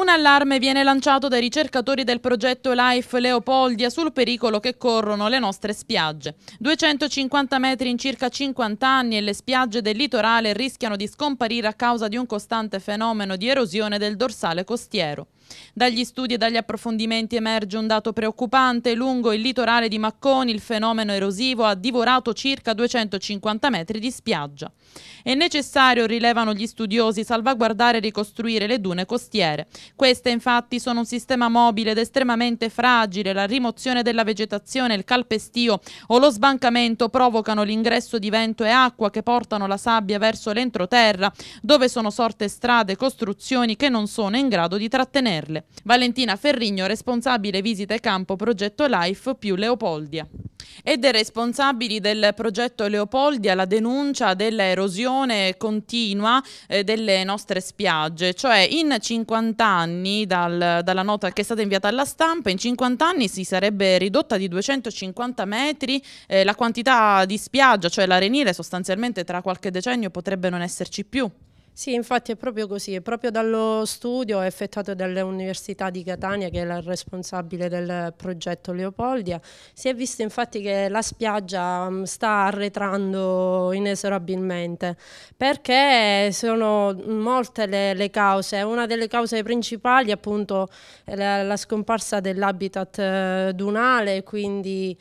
Un allarme viene lanciato dai ricercatori del progetto Life Leopoldia sul pericolo che corrono le nostre spiagge. 250 metri in circa 50 anni e le spiagge del litorale rischiano di scomparire a causa di un costante fenomeno di erosione del dorsale costiero. Dagli studi e dagli approfondimenti emerge un dato preoccupante. Lungo il litorale di Macconi il fenomeno erosivo ha divorato circa 250 metri di spiaggia. È necessario, rilevano gli studiosi, salvaguardare e ricostruire le dune costiere. Queste infatti sono un sistema mobile ed estremamente fragile, la rimozione della vegetazione, il calpestio o lo sbancamento provocano l'ingresso di vento e acqua che portano la sabbia verso l'entroterra, dove sono sorte strade e costruzioni che non sono in grado di trattenerle. Valentina Ferrigno, responsabile visite campo progetto Life più Leopoldia e dei responsabili del progetto Leopoldi alla denuncia dell'erosione continua eh, delle nostre spiagge, cioè in 50 anni dal, dalla nota che è stata inviata alla stampa, in 50 anni si sarebbe ridotta di 250 metri eh, la quantità di spiaggia, cioè l'arenile sostanzialmente tra qualche decennio potrebbe non esserci più. Sì, infatti è proprio così, è proprio dallo studio effettuato dall'Università di Catania, che è la responsabile del progetto Leopoldia, si è visto infatti che la spiaggia mm, sta arretrando inesorabilmente, perché sono molte le, le cause, una delle cause principali appunto è la, la scomparsa dell'habitat eh, dunale, quindi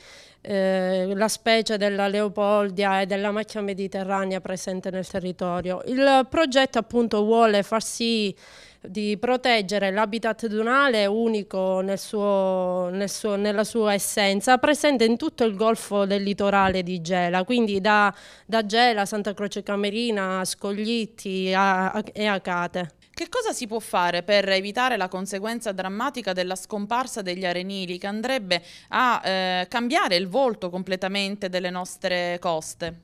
eh, la specie della leopoldia e della macchia mediterranea presente nel territorio. Il progetto appunto vuole far sì di proteggere l'habitat dunale unico nel suo, nel suo, nella sua essenza, presente in tutto il golfo del litorale di Gela, quindi da, da Gela, Santa Croce Camerina, Scoglitti a, a, e Acate. Che cosa si può fare per evitare la conseguenza drammatica della scomparsa degli arenili che andrebbe a eh, cambiare il volto completamente delle nostre coste?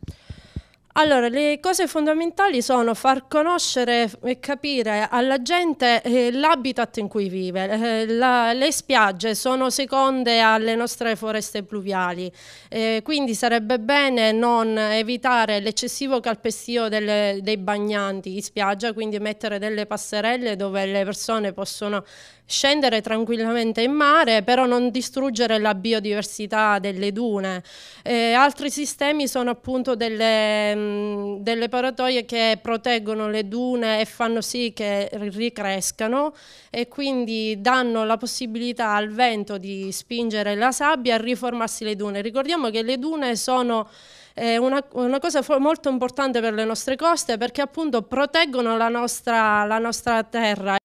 Allora, le cose fondamentali sono far conoscere e capire alla gente eh, l'habitat in cui vive. Eh, le spiagge sono seconde alle nostre foreste pluviali, eh, quindi sarebbe bene non evitare l'eccessivo calpestio dei bagnanti in spiaggia, quindi mettere delle passerelle dove le persone possono scendere tranquillamente in mare, però non distruggere la biodiversità delle dune. altri sistemi sono appunto delle Ehm, delle paratoie che proteggono le dune e fanno sì che ricrescano e quindi danno la possibilità al vento di spingere la sabbia a riformarsi le dune. Ricordiamo che le dune sono è eh, una, una, cosa molto importante per le nostre coste perché appunto proteggono la nostra, la nostra terra.